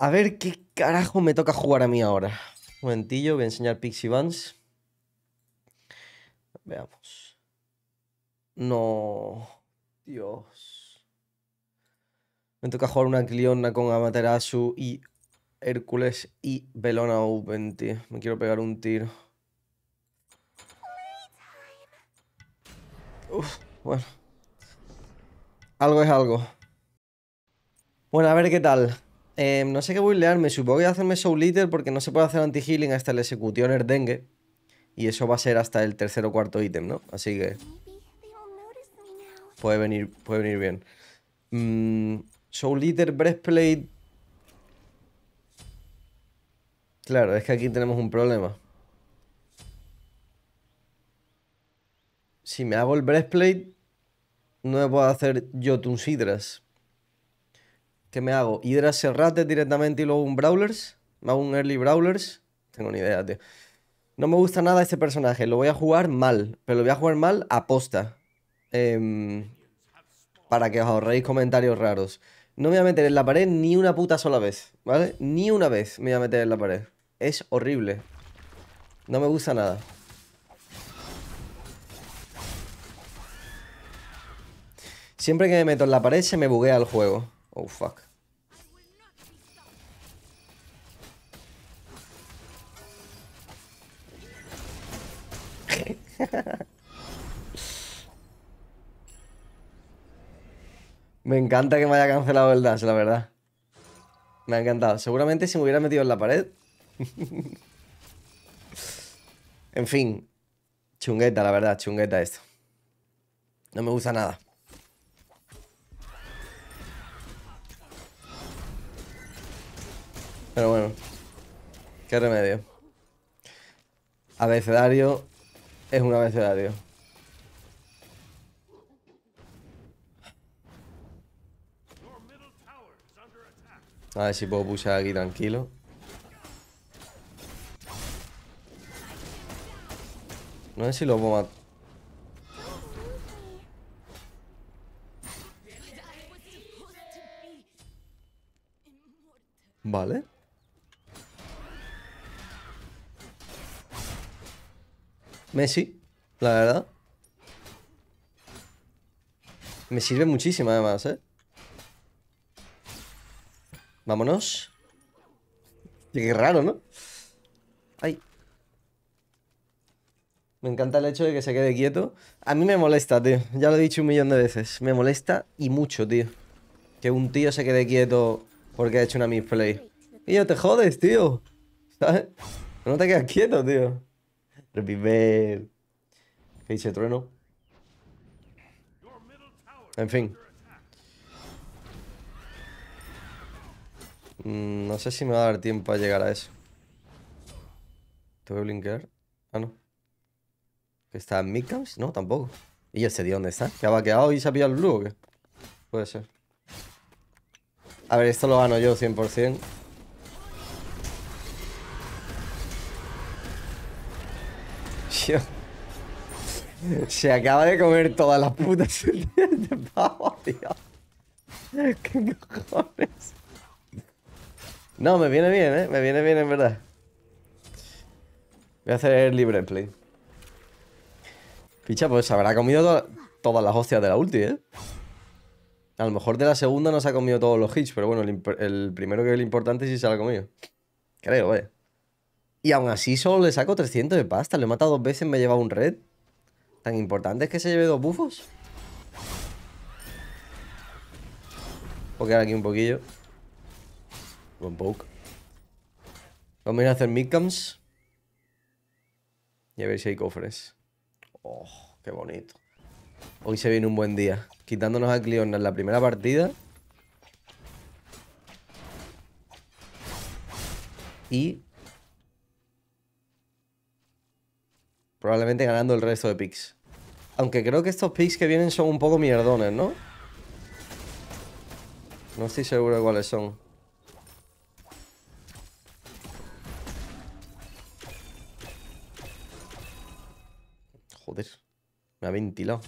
A ver qué carajo me toca jugar a mí ahora. Un momentillo, voy a enseñar Pixie Vans, Veamos. No. Dios. Me toca jugar una Cliona con Amaterasu y Hércules y Belona Open, tío. Me quiero pegar un tiro. Uf, bueno. Algo es algo. Bueno, a ver qué tal. Em, no sé qué voy a learme. Supongo que voy a hacerme Soul Eater porque no se puede hacer anti-healing hasta el Executioner Dengue. Y eso va a ser hasta el tercer o cuarto ítem, ¿no? Así que... Puede venir, puede venir bien. Mm, Soul Eater, Breastplate... Claro, es que aquí tenemos un problema. Si me hago el Breastplate, no me puedo hacer Jotun Sidras. ¿Qué me hago? ¿Hydra Serrate directamente y luego un Brawlers? ¿Me hago un Early Brawlers? Tengo ni idea, tío. No me gusta nada este personaje. Lo voy a jugar mal. Pero lo voy a jugar mal a posta. Em, para que os ahorréis comentarios raros. No me voy a meter en la pared ni una puta sola vez, ¿vale? Ni una vez me voy a meter en la pared. Es horrible. No me gusta nada. Siempre que me meto en la pared se me buguea el juego. Oh, fuck. me encanta que me haya cancelado el dash, la verdad. Me ha encantado. Seguramente si me hubiera metido en la pared. en fin. Chungueta, la verdad, chungueta esto. No me gusta nada. Pero bueno. Qué remedio. Abecedario es una de abecedario. A ver si puedo pushar aquí tranquilo. No sé si lo puedo matar. Vale. Messi, la verdad. Me sirve muchísimo además, ¿eh? Vámonos. Qué raro, ¿no? Ay. Me encanta el hecho de que se quede quieto. A mí me molesta, tío. Ya lo he dicho un millón de veces. Me molesta y mucho, tío. Que un tío se quede quieto porque ha hecho una misplay. Y yo te jodes, tío. ¿Sabes? No te quedas quieto, tío. Vivir, ¿Qué dice Trueno? En fin. Mm, no sé si me va a dar tiempo a llegar a eso. Tengo que Ah, no. ¿Está en midcams? No, tampoco. ¿Y ese tío dónde está? ¿Que ha vaqueado y se ha pillado el blue o qué? Puede ser. A ver, esto lo gano yo 100%. Se acaba de comer todas las putas de pavo, tío. cojones? No, me viene bien, ¿eh? Me viene bien, en verdad. Voy a hacer libre play. Picha, pues habrá comido todas las hostias de la ulti, ¿eh? A lo mejor de la segunda no se ha comido todos los hits, pero bueno, el, primero que es el importante si se lo ha comido. Creo, Eh. Y aún así solo le saco 300 de pasta. Le he matado dos veces, me he llevado un red. ¿Tan importante es que se lleve dos bufos? Voy a quedar aquí un poquillo. Buen poke. Vamos a ir a hacer midcams. Y a ver si hay cofres. Oh, qué bonito. Hoy se viene un buen día. Quitándonos a Cleon en la primera partida. Y Probablemente ganando el resto de picks. Aunque creo que estos picks que vienen son un poco mierdones, ¿no? No estoy seguro de cuáles son. Joder, me ha ventilado.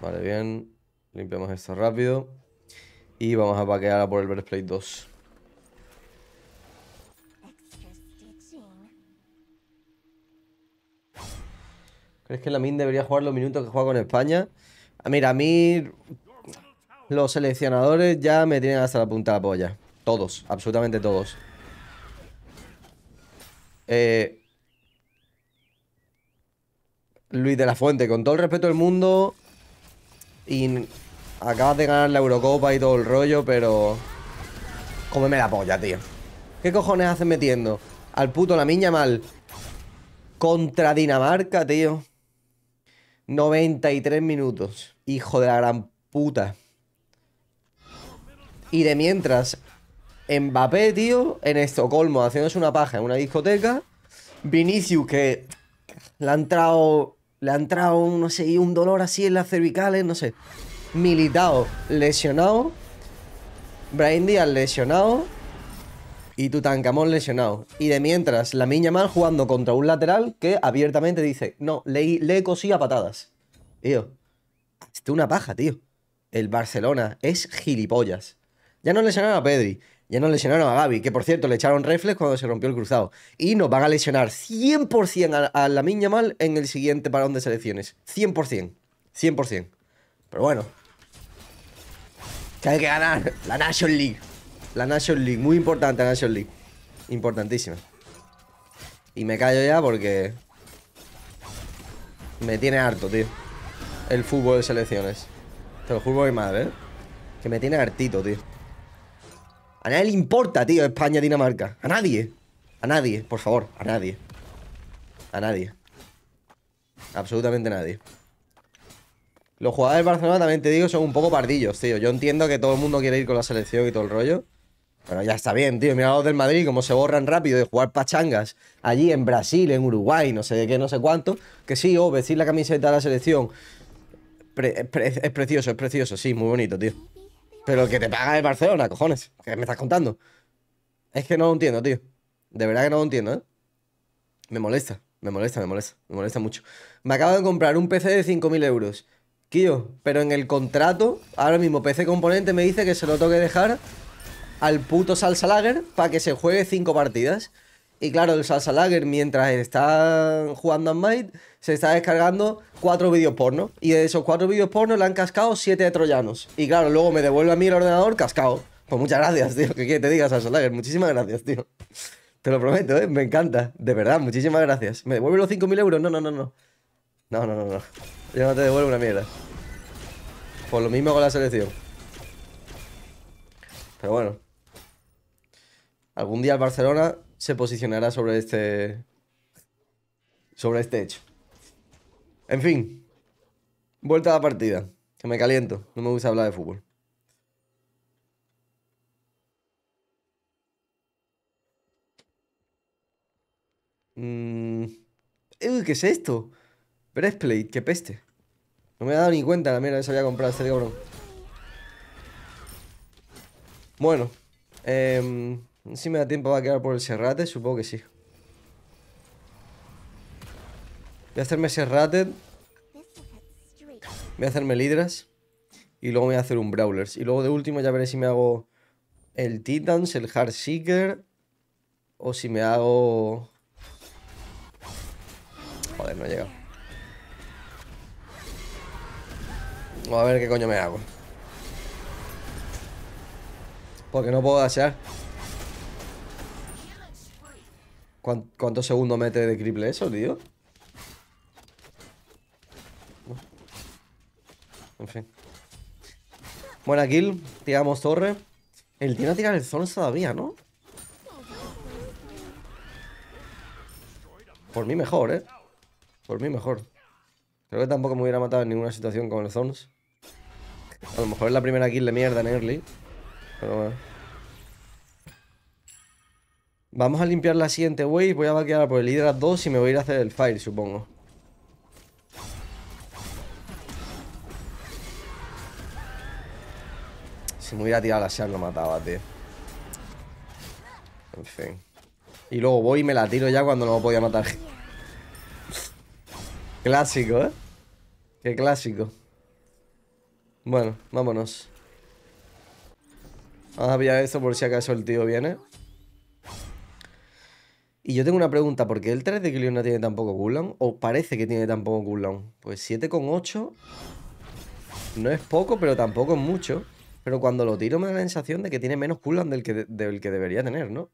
Vale, bien. Limpiamos esto rápido. Y vamos a paquear por el Breastplate 2. ¿Crees que la min debería jugar los minutos que juega con España? Ah, mira, a mí los seleccionadores ya me tienen hasta la punta de la polla. Todos, absolutamente todos. Eh, Luis de la Fuente, con todo el respeto del mundo. Y acabas de ganar la Eurocopa y todo el rollo, pero. Cómeme la polla, tío. ¿Qué cojones haces metiendo? Al puto la miña mal. Contra Dinamarca, tío. 93 minutos. Hijo de la gran puta. Y de mientras, Mbappé, tío, en Estocolmo, haciéndose una paja en una discoteca. Vinicius, que le ha entrado, le ha entrado, no sé, un dolor así en las cervicales, no sé. Militado, lesionado. Brian Díaz lesionado y Tutankamón lesionado. Y de mientras, la miña mal jugando contra un lateral que abiertamente dice, no, le, le cosí a patadas. Tío, esto es una paja, tío. El Barcelona es gilipollas. Ya no lesionaron a Pedri, ya no lesionaron a Gaby, que por cierto le echaron reflex cuando se rompió el cruzado. Y nos van a lesionar 100% a, a la miña mal en el siguiente parón de selecciones. 100%. 100%. Pero bueno. Que hay que ganar la National League. La National League, muy importante la National League. Importantísima. Y me callo ya porque... Me tiene harto, tío. El fútbol de selecciones. Te lo juro que mi madre, ¿eh? Que me tiene hartito, tío. A nadie le importa, tío, España-Dinamarca. A nadie. A nadie, por favor. A nadie. A nadie. Absolutamente nadie. Los jugadores de Barcelona, también te digo, son un poco pardillos, tío. Yo entiendo que todo el mundo quiere ir con la selección y todo el rollo. Pero ya está bien, tío. Mira los del Madrid, cómo se borran rápido de jugar pachangas allí en Brasil, en Uruguay, no sé de qué, no sé cuánto. Que sí, oh, vestir la camiseta de la selección. es, precioso, es precioso, sí, muy bonito, tío. Pero el que te paga es Barcelona, cojones. ¿Qué me estás contando? Es que no lo entiendo, tío. De verdad que no lo entiendo, ¿eh? Me molesta, me molesta, me molesta, me molesta mucho. Me acabo de comprar un PC de 5.000 euros. Tío, pero en el contrato, ahora mismo PC Componente me dice que se lo tengo que dejar al puto Salsa Lager para que se juegue cinco partidas. Y claro, el Salsa Lager, mientras está jugando a Might, se está descargando cuatro vídeos porno. Y de esos cuatro vídeos porno le han cascado siete de troyanos. Y claro, luego me devuelve a mí el ordenador cascado. Pues muchas gracias, tío. Que te diga, Salsa Lager? Muchísimas gracias, tío. Te lo prometo, ¿eh? Me encanta. De verdad, muchísimas gracias. ¿Me devuelve los 5.000 euros? No, no, no, no. No, no, no, no. Yo no te devuelvo una mierda. Por pues lo mismo con la selección. Pero bueno. Algún día el Barcelona se posicionará sobre este. Sobre este hecho. En fin. Vuelta a la partida. Que me caliento. No me gusta hablar de fútbol. Mm, uy, ¿qué es esto? Breastplate, qué peste. No me he dado ni cuenta la mierda que se había comprado este cabrón. Bueno. Eh, si me da tiempo va a quedar por el Serrate, supongo que sí. Voy a hacerme Serrate. Voy a hacerme Lidras. Y luego me voy a hacer un Brawlers. Y luego de último ya veré si me hago el Titans, el seeker O si me hago... Joder, no he llegado. A ver qué coño me hago. Porque no puedo hacer. ¿Cuántos segundos mete de triple eso, tío? En fin. Buena kill. Tiramos torre. El tiene a tirar el zones todavía, ¿no? Por mí mejor, ¿eh? Por mí mejor. Creo que tampoco me hubiera matado en ninguna situación con el zones. A lo mejor es la primera kill de mierda en early. Pero bueno. Vamos a limpiar la siguiente wave. Voy a vaquear por el Hydra 2 y me voy a ir a hacer el Fire, supongo. Si me hubiera tirado la Shard lo mataba, tío. En fin. Y luego voy y me la tiro ya cuando no lo podía matar. clásico, ¿eh? Qué clásico. Bueno, vámonos. Vamos a pillar esto por si acaso el tío viene. Y yo tengo una pregunta, ¿por qué el 3 de Kilion no tiene tan poco cooldown? ¿O parece que tiene Tan poco cooldown? Pues 7,8 no es poco, pero tampoco es mucho. Pero cuando lo tiro me da la sensación de que tiene menos cooldown del que, del que debería tener, ¿no?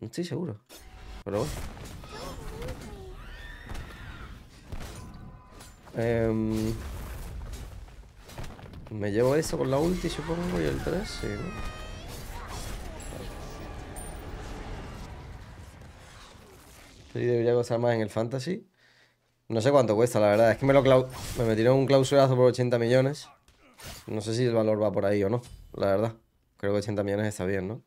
No estoy seguro. Pero em, me llevo eso con la ulti, supongo, y el 3, sí, ¿no? Sí, debería costar más en el fantasy. No sé cuánto cuesta, la verdad. Es que me lo me metieron un clausurazo por 80 millones. No sé si el valor va por ahí o no, la verdad. Creo que 80 millones está bien, ¿no?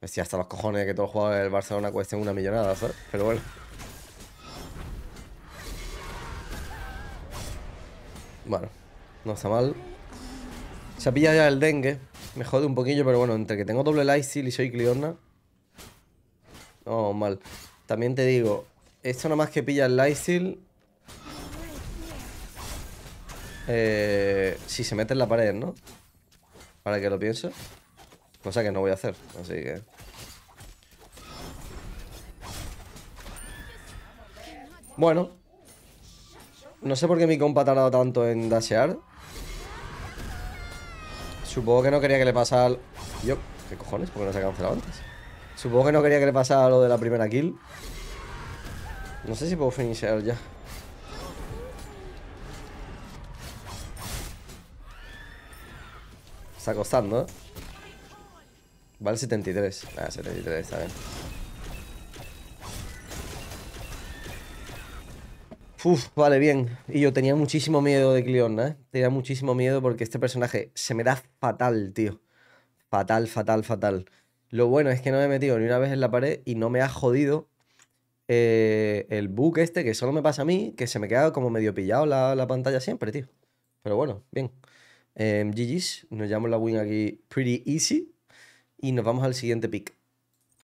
Hostia, hasta los cojones que todos los jugadores del Barcelona cuesten una millonada, ¿sabes? Pero bueno. Bueno, no está mal. Se ha pillado ya el dengue. Me jode un poquillo, pero bueno, entre que tengo doble ice y soy Cliona. No, mal. También te digo, esto más que pilla el Lysil. Eh, si se mete en la pared, ¿no? Para que lo piense Cosa que no voy a hacer, así que... Bueno. No sé por qué mi compa ha tardado tanto en dashear. Supongo que no quería que le pasara al... Yo, ¿qué cojones? ¿Por qué no se ha cancelado antes? Supongo que no quería que le pasara lo de la primera kill. No sé si puedo finishar ya. Está costando, ¿eh? Vale 73. Ah, 73 está bien. Uf, vale, bien. Y yo tenía muchísimo miedo de Cleon, ¿eh? Tenía muchísimo miedo porque este personaje se me da fatal, tío. Fatal, fatal, fatal. Lo bueno es que no me he metido ni una vez en la pared y no me ha jodido eh, el bug este, que solo me pasa a mí, que se me queda como medio pillado la, pantalla siempre, tío. Pero bueno, bien. Em, GG's, nos llamamos la win aquí pretty easy y nos vamos al siguiente pick.